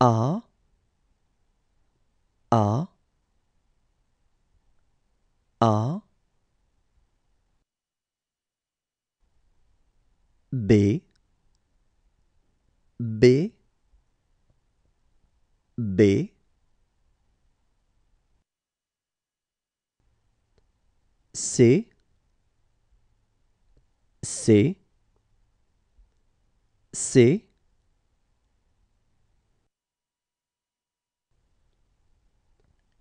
A A A B B B C C C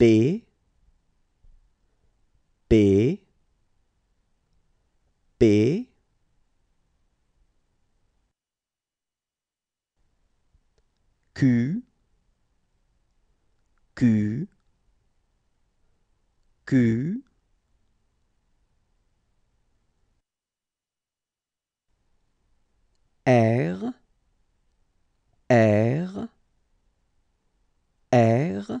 B B B Q Q Q R R R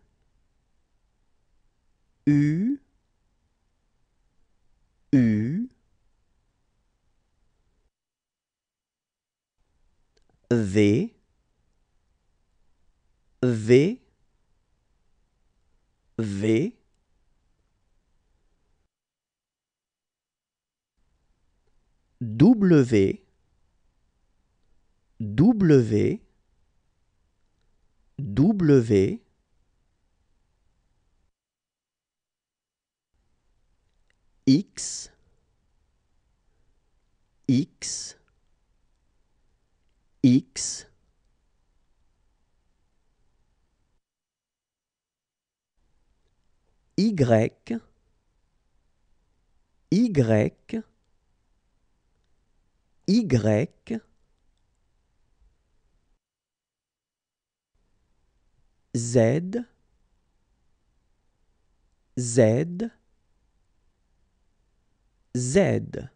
V V V W W W X X x y y y z z z